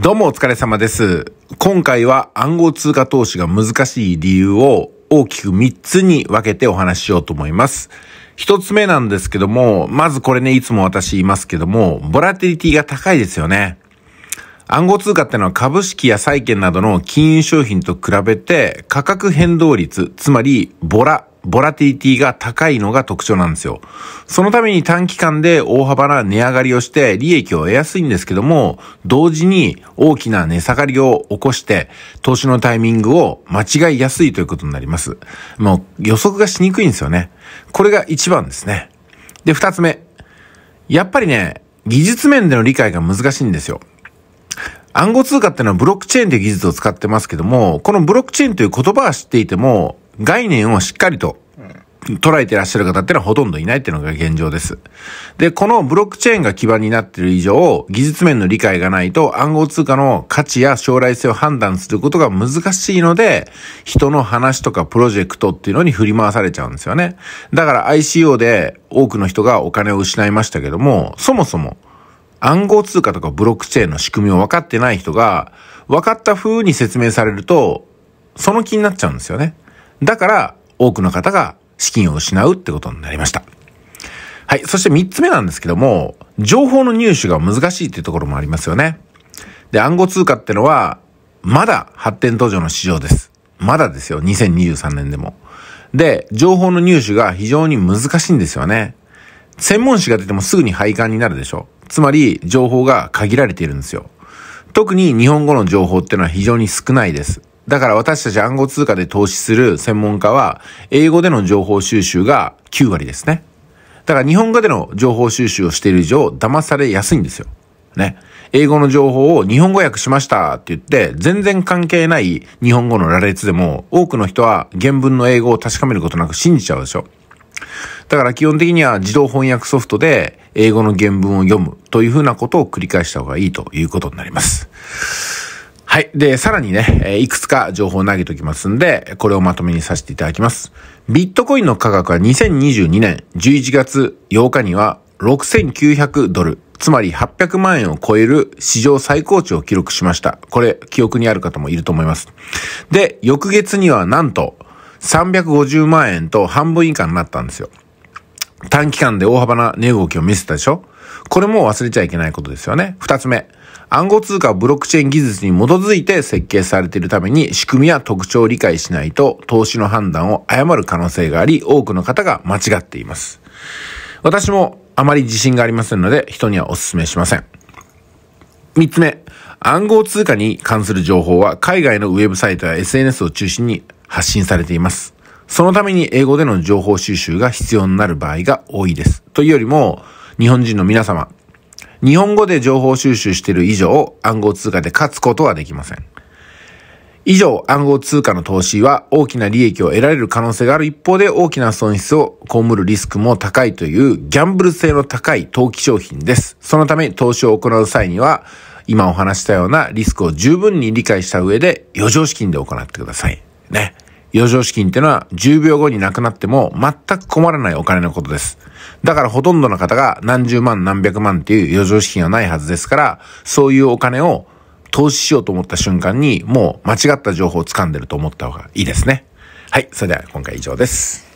どうもお疲れ様です。今回は暗号通貨投資が難しい理由を大きく3つに分けてお話ししようと思います。1つ目なんですけども、まずこれね、いつも私言いますけども、ボラティリティが高いですよね。暗号通貨ってのは株式や債券などの金融商品と比べて価格変動率、つまりボラボラティティが高いのが特徴なんですよ。そのために短期間で大幅な値上がりをして利益を得やすいんですけども、同時に大きな値下がりを起こして、投資のタイミングを間違いやすいということになります。もう予測がしにくいんですよね。これが一番ですね。で、二つ目。やっぱりね、技術面での理解が難しいんですよ。暗号通貨っていうのはブロックチェーンという技術を使ってますけども、このブロックチェーンという言葉は知っていても、概念をしっかりと捉えてらっしゃる方ってのはほとんどいないっていうのが現状です。で、このブロックチェーンが基盤になっている以上、技術面の理解がないと暗号通貨の価値や将来性を判断することが難しいので、人の話とかプロジェクトっていうのに振り回されちゃうんですよね。だから ICO で多くの人がお金を失いましたけども、そもそも暗号通貨とかブロックチェーンの仕組みを分かってない人が、分かった風に説明されると、その気になっちゃうんですよね。だから、多くの方が資金を失うってことになりました。はい。そして三つ目なんですけども、情報の入手が難しいっていうところもありますよね。で、暗号通貨ってのは、まだ発展途上の市場です。まだですよ。2023年でも。で、情報の入手が非常に難しいんですよね。専門誌が出てもすぐに廃刊になるでしょ。つまり、情報が限られているんですよ。特に日本語の情報ってのは非常に少ないです。だから私たち暗号通貨で投資する専門家は、英語での情報収集が9割ですね。だから日本語での情報収集をしている以上、騙されやすいんですよ。ね。英語の情報を日本語訳しましたって言って、全然関係ない日本語の羅列でも、多くの人は原文の英語を確かめることなく信じちゃうでしょ。だから基本的には自動翻訳ソフトで英語の原文を読むというふうなことを繰り返した方がいいということになります。はい。で、さらにね、えいくつか情報を投げておきますんで、これをまとめにさせていただきます。ビットコインの価格は2022年11月8日には6900ドル、つまり800万円を超える史上最高値を記録しました。これ、記憶にある方もいると思います。で、翌月にはなんと、350万円と半分以下になったんですよ。短期間で大幅な値動きを見せたでしょこれも忘れちゃいけないことですよね。二つ目。暗号通貨ブロックチェーン技術に基づいて設計されているために仕組みや特徴を理解しないと投資の判断を誤る可能性があり、多くの方が間違っています。私もあまり自信がありませんので、人にはお勧めしません。三つ目、暗号通貨に関する情報は海外のウェブサイトや SNS を中心に発信されています。そのために英語での情報収集が必要になる場合が多いです。というよりも、日本人の皆様、日本語で情報収集している以上、暗号通貨で勝つことはできません。以上、暗号通貨の投資は大きな利益を得られる可能性がある一方で大きな損失を被るリスクも高いというギャンブル性の高い投機商品です。そのため投資を行う際には今お話したようなリスクを十分に理解した上で余剰資金で行ってください。ね。余剰資金ってのは10秒後になくなっても全く困らないお金のことです。だからほとんどの方が何十万何百万っていう余剰資金はないはずですから、そういうお金を投資しようと思った瞬間にもう間違った情報を掴んでると思った方がいいですね。はい。それでは今回以上です。